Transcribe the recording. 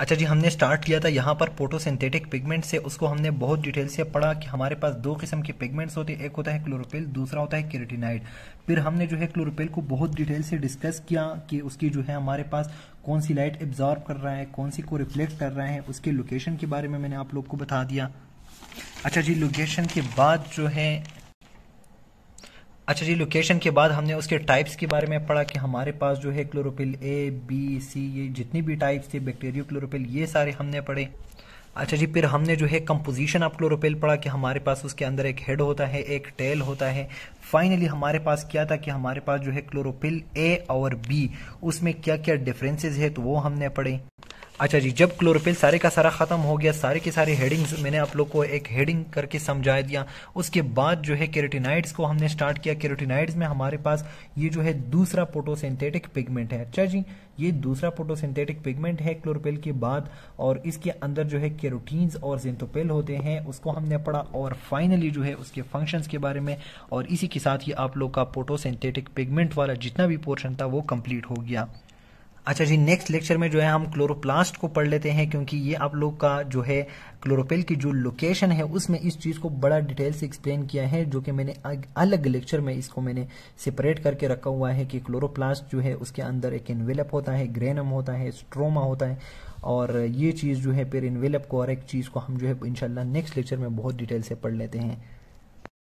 अच्छा जी हमने स्टार्ट किया था यहाँ पर सिंथेटिक पिगमेंट से उसको हमने बहुत डिटेल से पढ़ा कि हमारे पास दो किस्म के पिगमेंट्स होते हैं एक होता है क्लोरोफिल दूसरा होता है केरेटिनाइड फिर हमने जो है क्लोरोफिल को बहुत डिटेल से डिस्कस किया कि उसकी जो है हमारे पास कौन सी लाइट एब्जॉर्ब कर रहा है कौन सी को रिफ्लेक्ट कर रहा है उसके लोकेशन के बारे में मैंने आप लोग को बता दिया अच्छा जी लोकेशन के बाद जो है अच्छा जी लोकेशन के बाद हमने उसके टाइप्स के बारे में पढ़ा कि हमारे पास जो है क्लोरोपिल ए बी सी ये जितनी भी टाइप्स थे बैक्टेरियो क्लोरोपिल ये सारे हमने पढ़े अच्छा जी फिर हमने जो है कंपोजिशन ऑफ क्लोरोपिल पढ़ा कि हमारे पास उसके अंदर एक हेड होता है एक टेल होता है फाइनली हमारे पास क्या था कि हमारे पास जो है क्लोरोपिल ए और बी उसमें क्या क्या डिफरेंसेज है तो वो हमने पढ़े अच्छा जी जब क्लोरोफिल सारे का सारा ख़त्म हो गया सारे के सारे हेडिंग्स मैंने आप लोग को एक हेडिंग करके समझा दिया उसके बाद जो है केरोटिनाइड्स को हमने स्टार्ट किया केरोटिनाइड्स में हमारे पास ये जो है दूसरा पोटोसिंथेटिक पिगमेंट है अच्छा जी ये दूसरा पोटोसिंथेटिक पिगमेंट है क्लोरोपिल के बाद और इसके अंदर जो है केरोटीन्स और जेंथोपिल होते हैं उसको हमने पढ़ा और फाइनली जो है उसके फंक्शन के बारे में और इसी के साथ ही आप लोग का पोटोसिंथेटिक पिगमेंट वाला जितना भी पोर्शन था वो कम्प्लीट हो गया अच्छा जी नेक्स्ट लेक्चर में जो है हम क्लोरोप्लास्ट को पढ़ लेते हैं क्योंकि ये आप लोग का जो है क्लोरोपिल की जो लोकेशन है उसमें इस चीज को बड़ा डिटेल से एक्सप्लेन किया है जो कि मैंने अलग लेक्चर में इसको मैंने सेपरेट करके रखा हुआ है कि क्लोरोप्लास्ट जो है उसके अंदर एक इन्वेलप होता है ग्रेनम होता है स्ट्रोमा होता है और ये चीज जो है फिर इन्वेलप को और एक चीज को हम जो है इनशाला नेक्स्ट लेक्चर में बहुत डिटेल से पढ़ लेते हैं